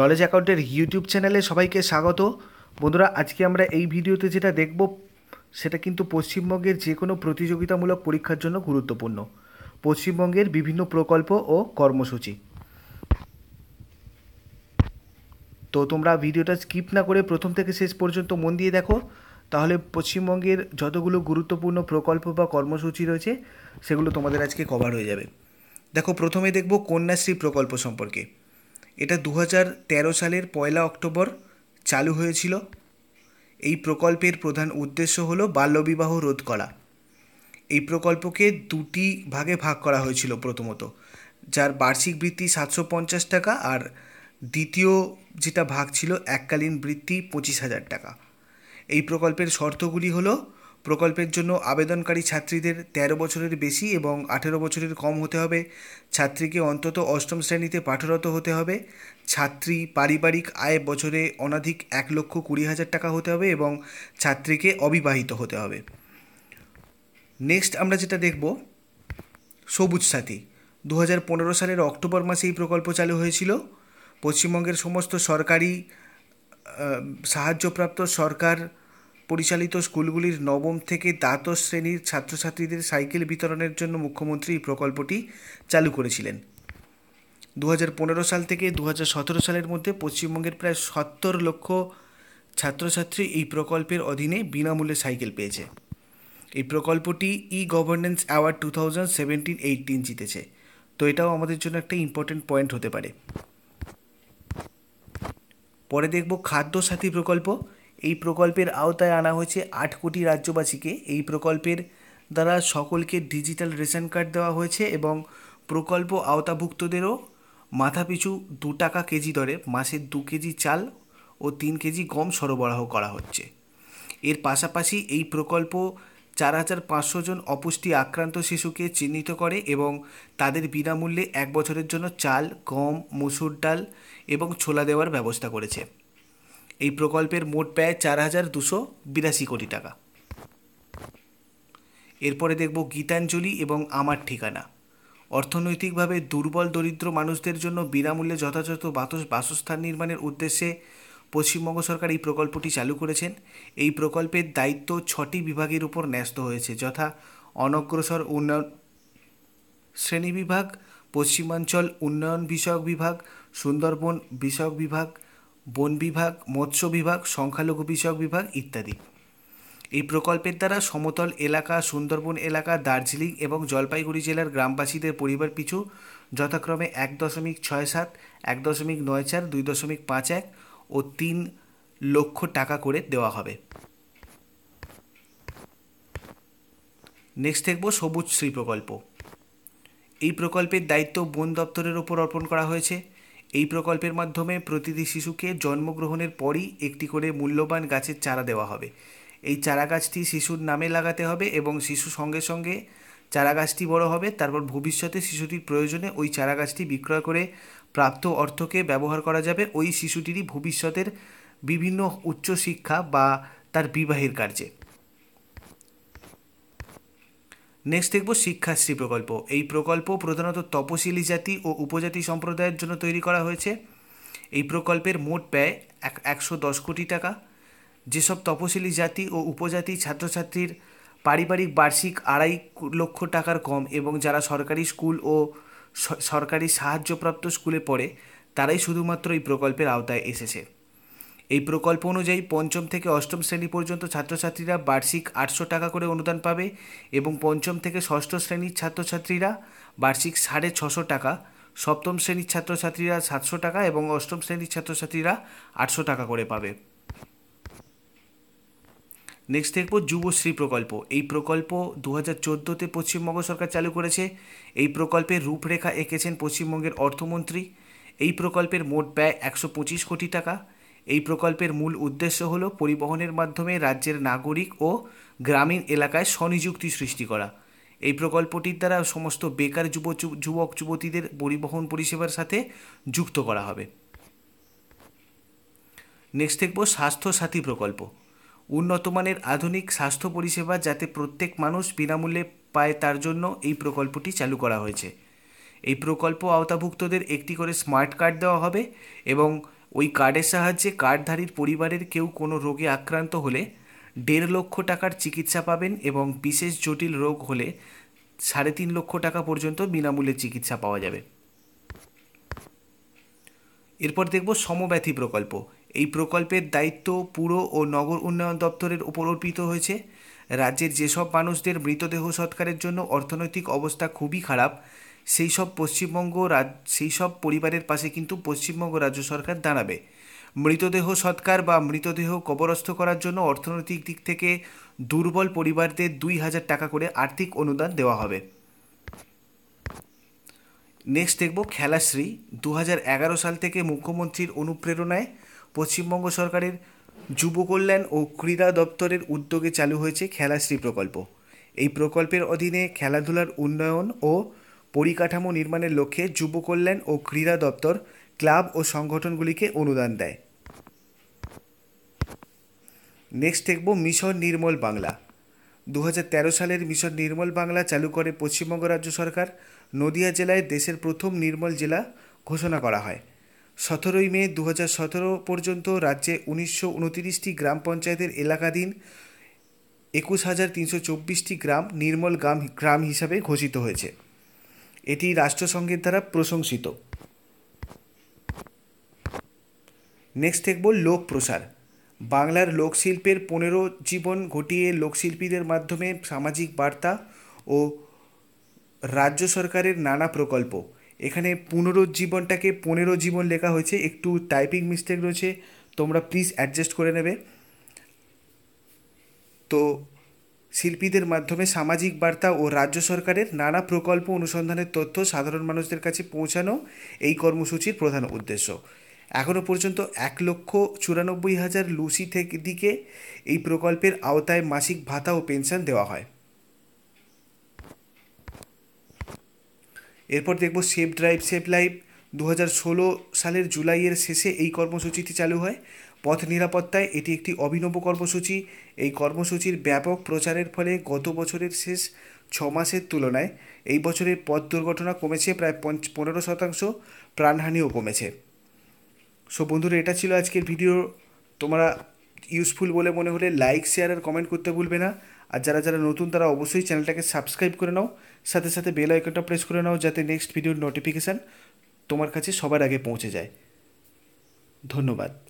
knowledge অ্যাকাউন্টের YouTube চ্যানেলে সবাইকে স্বাগত বন্ধুরা আজকে আমরা এই ভিডিওতে যেটা দেখব সেটা কিন্তু পশ্চিমবঙ্গের যে কোনো প্রতিযোগিতামূলক পরীক্ষার জন্য গুরুত্বপূর্ণ পশ্চিমবঙ্গের বিভিন্ন প্রকল্প ও কর্মসূচি তো তোমরা ভিডিওটা স্কিপ না করে প্রথম থেকে শেষ পর্যন্ত মন দিয়ে দেখো তাহলে পশ্চিমবঙ্গের যতগুলো গুরুত্বপূর্ণ প্রকল্প বা কর্মসূচি রয়েছে সেগুলো তোমাদের আজকে কভার হয়ে যাবে দেখো প্রথমে দেখব কন্যাশ্রী প্রকল্প সম্পর্কে এটা দু সালের পয়লা অক্টোবর চালু হয়েছিল এই প্রকল্পের প্রধান উদ্দেশ্য হল বাল্যবিবাহ রোধ করা এই প্রকল্পকে দুটি ভাগে ভাগ করা হয়েছিল প্রথমত যার বার্ষিক বৃত্তি সাতশো পঞ্চাশ টাকা আর দ্বিতীয় যেটা ভাগ ছিল এককালীন বৃত্তি পঁচিশ হাজার টাকা এই প্রকল্পের শর্তগুলি হলো প্রকল্পের জন্য আবেদনকারী ছাত্রীদের ১৩ বছরের বেশি এবং ১৮ বছরের কম হতে হবে ছাত্রীকে অন্তত অষ্টম শ্রেণীতে পাঠরত হতে হবে ছাত্রী পারিবারিক আয় বছরে অনাধিক এক লক্ষ কুড়ি হাজার টাকা হতে হবে এবং ছাত্রীকে অবিবাহিত হতে হবে নেক্সট আমরা যেটা দেখব সবুজ সাথী দু সালের অক্টোবর মাসে এই প্রকল্প চালু হয়েছিল পশ্চিমবঙ্গের সমস্ত সরকারি সাহায্যপ্রাপ্ত সরকার পরিচালিত স্কুলগুলির নবম থেকে দ্বাদশ শ্রেণীর ছাত্রছাত্রীদের সাইকেল বিতরণের জন্য মুখ্যমন্ত্রী এই প্রকল্পটি চালু করেছিলেন দু সাল থেকে দু সালের মধ্যে পশ্চিমবঙ্গের প্রায় সত্তর লক্ষ ছাত্রছাত্রী এই প্রকল্পের অধীনে বিনামূল্যে সাইকেল পেয়েছে এই প্রকল্পটি e governance award two thousand seventeen eighteen জিতেছে তো এটাও আমাদের জন্য একটা ইম্পর্টেন্ট পয়েন্ট হতে পারে পরে দেখব খাদ্য সাথী প্রকল্প এই প্রকল্পের আওতায় আনা হয়েছে আট কোটি রাজ্যবাসীকে এই প্রকল্পের দ্বারা সকলকে ডিজিটাল রেশন কার্ড দেওয়া হয়েছে এবং প্রকল্প আওতাভুক্তদেরও মাথাপিছু দু টাকা কেজি দরে মাসে দু কেজি চাল ও তিন কেজি গম সরবরাহ করা হচ্ছে এর পাশাপাশি এই প্রকল্প চার হাজার পাঁচশো জন অপুষ্টি আক্রান্ত শিশুকে চিহ্নিত করে এবং তাদের বিনামূল্যে এক বছরের জন্য চাল গম মসুর ডাল এবং ছোলা দেওয়ার ব্যবস্থা করেছে এই প্রকল্পের মোট ব্যয় চার হাজার দুশো বিরাশি কোটি টাকা এরপরে দেখব গীতাঞ্জলি এবং আমার ঠিকানা অর্থনৈতিকভাবে দুর্বল দরিদ্র মানুষদের জন্য বিনামূল্যে যথাযথ বাসস্থান নির্মাণের উদ্দেশ্যে পশ্চিমবঙ্গ সরকার এই প্রকল্পটি চালু করেছেন এই প্রকল্পের দায়িত্ব ছটি বিভাগের উপর ন্যস্ত হয়েছে যথা অনগ্রসর উন্নয়ন শ্রেণী বিভাগ পশ্চিমাঞ্চল উন্নয়ন বিষয়ক বিভাগ সুন্দরবন বিষয়ক বিভাগ বন বিভাগ মৎস্য বিভাগ সংখ্যালঘু বিষয়ক বিভাগ ইত্যাদি এই প্রকল্পের দ্বারা সমতল এলাকা সুন্দরবন এলাকা দার্জিলিং এবং জলপাইগুড়ি জেলার গ্রামবাসীদের পরিবার পিছু যথাক্রমে এক দশমিক ছয় সাত এক দশমিক নয় চার দুই দশমিক পাঁচ এক ও তিন লক্ষ টাকা করে দেওয়া হবে নেক্সট দেখব সবুজ শ্রী প্রকল্প এই প্রকল্পের দায়িত্ব বন দপ্তরের ওপর অর্পণ করা হয়েছে এই প্রকল্পের মাধ্যমে প্রতিটি শিশুকে জন্মগ্রহণের পরই একটি করে মূল্যবান গাছের চারা দেওয়া হবে এই চারা গাছটি শিশুর নামে লাগাতে হবে এবং শিশু সঙ্গে সঙ্গে চারা গাছটি বড় হবে তারপর ভবিষ্যতে শিশুটির প্রয়োজনে ওই চারা গাছটি বিক্রয় করে প্রাপ্ত অর্থকে ব্যবহার করা যাবে ওই শিশুটিরই ভবিষ্যতের বিভিন্ন উচ্চশিক্ষা বা তার বিবাহের কার্যে নেক্সট দেখব শিক্ষাশ্রী প্রকল্প এই প্রকল্প প্রধানত তপশিলি জাতি ও উপজাতি সম্প্রদায়ের জন্য তৈরি করা হয়েছে এই প্রকল্পের মোট ব্যয় এক একশো দশ কোটি টাকা যেসব তপশিলি জাতি ও উপজাতি ছাত্রছাত্রীর পারিবারিক বার্ষিক আড়াই লক্ষ টাকার কম এবং যারা সরকারি স্কুল ও সরকারি সাহায্যপ্রাপ্ত স্কুলে পড়ে তারাই শুধুমাত্র এই প্রকল্পের আওতায় এসেছে এই প্রকল্প অনুযায়ী পঞ্চম থেকে অষ্টম শ্রেণী পর্যন্ত ছাত্রছাত্রীরা বার্ষিক আটশো টাকা করে অনুদান পাবে এবং পঞ্চম থেকে ষষ্ঠ শ্রেণীর ছাত্রছাত্রীরা বার্ষিক সাড়ে ছশো টাকা সপ্তম শ্রেণীর ছাত্রছাত্রীরা সাতশো টাকা এবং অষ্টম শ্রেণীর ছাত্রছাত্রীরা আটশো টাকা করে পাবে নেক্সট দেখব যুবশ্রী প্রকল্প এই প্রকল্প দু হাজার চোদ্দোতে পশ্চিমবঙ্গ সরকার চালু করেছে এই প্রকল্পের রূপরেখা এঁকেছেন পশ্চিমবঙ্গের অর্থমন্ত্রী এই প্রকল্পের মোট ব্যয় একশো পঁচিশ কোটি টাকা এই প্রকল্পের মূল উদ্দেশ্য হল পরিবহনের মাধ্যমে রাজ্যের নাগরিক ও গ্রামীণ এলাকায় স্বনিযুক্তি সৃষ্টি করা এই প্রকল্পটির দ্বারা সমস্ত বেকার যুব যুবক যুবতীদের পরিবহন পরিষেবার সাথে যুক্ত করা হবে নেক্সট দেখব স্বাস্থ্যসাথী প্রকল্প উন্নতমানের আধুনিক স্বাস্থ্য পরিষেবা যাতে প্রত্যেক মানুষ বিনামূল্যে পায় তার জন্য এই প্রকল্পটি চালু করা হয়েছে এই প্রকল্প আওতাভুক্তদের একটি করে স্মার্ট কার্ড দেওয়া হবে এবং ওই কার্ডের সাহায্যে কার্ডধারীর পরিবারের কেউ কোনো রোগে আক্রান্ত হলে দেড় লক্ষ টাকার চিকিৎসা পাবেন এবং বিশেষ জটিল রোগ হলে সাড়ে তিন লক্ষ টাকা পর্যন্ত বিনামূল্যে চিকিৎসা পাওয়া যাবে এরপর দেখব সমব্যাথি প্রকল্প এই প্রকল্পের দায়িত্ব পুর ও নগর উন্নয়ন দপ্তরের উপর অর্পিত হয়েছে রাজ্যের যেসব মানুষদের মৃতদেহ সৎকারের জন্য অর্থনৈতিক অবস্থা খুবই খারাপ সেই সব পশ্চিমবঙ্গ রাজ সেই সব পরিবারের পাশে কিন্তু পশ্চিমবঙ্গ রাজ্য সরকার দাঁড়াবে মৃতদেহ সৎকার বা মৃতদেহ কবরস্থ করার জন্য অর্থনৈতিক দিক থেকে দুর্বল পরিবারদের দুই হাজার টাকা করে আর্থিক অনুদান দেওয়া হবে নেক্সট দেখব খেলাশ্রী দু এগারো সাল থেকে মুখ্যমন্ত্রীর অনুপ্রেরণায় পশ্চিমবঙ্গ সরকারের যুব কল্যাণ ও ক্রীড়া দপ্তরের উদ্যোগে চালু হয়েছে খেলাশ্রী প্রকল্প এই প্রকল্পের অধীনে খেলাধুলার উন্নয়ন ও পরিকাঠামো নির্মাণের লক্ষ্যে যুব কল্যাণ ও ক্রীড়া দপ্তর ক্লাব ও সংগঠনগুলিকে অনুদান দেয় নেক্সট দেখব মিশন নির্মল বাংলা দু সালের মিশন নির্মল বাংলা চালু করে পশ্চিমবঙ্গ রাজ্য সরকার নদিয়া জেলায় দেশের প্রথম নির্মল জেলা ঘোষণা করা হয় সতেরোই মে দু পর্যন্ত রাজ্যে উনিশশো গ্রাম পঞ্চায়েতের এলাকাধীন একুশ হাজার তিনশো চব্বিশটি গ্রাম নির্মল গ্রাম গ্রাম হিসাবে ঘোষিত হয়েছে এটি রাষ্ট্রসংঘের দ্বারা প্রশংসিত নেক্সট দেখব লোক প্রসার বাংলার লোকশিল্পের পনেরো জীবন ঘটিয়ে লোকশিল্পীদের মাধ্যমে সামাজিক বার্তা ও রাজ্য সরকারের নানা প্রকল্প এখানে পুনরুজ্জীবনটাকে পনেরো জীবন লেখা হয়েছে একটু টাইপিং মিস্টেক রয়েছে তোমরা প্লিজ অ্যাডজাস্ট করে নেবে তো শিল্পীদের মাধ্যমে সামাজিক বার্তা ও রাজ্য সরকারের নানা প্রকল্প অনুসন্ধানের তথ্য সাধারণ মানুষদের কাছে পৌঁছানো এই কর্মসূচির প্রধান উদ্দেশ্য এখনও পর্যন্ত এক লক্ষ চুরানব্বই হাজার লুসি থেকে দিকে এই প্রকল্পের আওতায় মাসিক ভাতা ও পেনশন দেওয়া হয় এরপর দেখব সেভ ড্রাইভ সেভ লাইভ দু সালের জুলাইয়ের শেষে এই কর্মসূচিটি চালু হয় পথ নিরাপত্তায় এটি একটি অভিনব কর্মসূচি এই কর্মসূচির ব্যাপক প্রচারের ফলে গত বছরের শেষ ছ মাসের তুলনায় এই বছরের পথ দুর্ঘটনা কমেছে প্রায় পঞ্চ পনেরো শতাংশ প্রাণহানিও কমেছে সো বন্ধুরা এটা ছিল আজকের ভিডিও তোমরা ইউজফুল বলে মনে হলে লাইক শেয়ার আর কমেন্ট করতে ভুলবে না আর যারা যারা নতুন তারা অবশ্যই চ্যানেলটাকে সাবস্ক্রাইব করে নাও সাথে সাথে বেল আইকনটা প্রেস করে নাও যাতে নেক্সট ভিডিওর নোটিফিকেশান তোমার কাছে সবার আগে পৌঁছে যায় ধন্যবাদ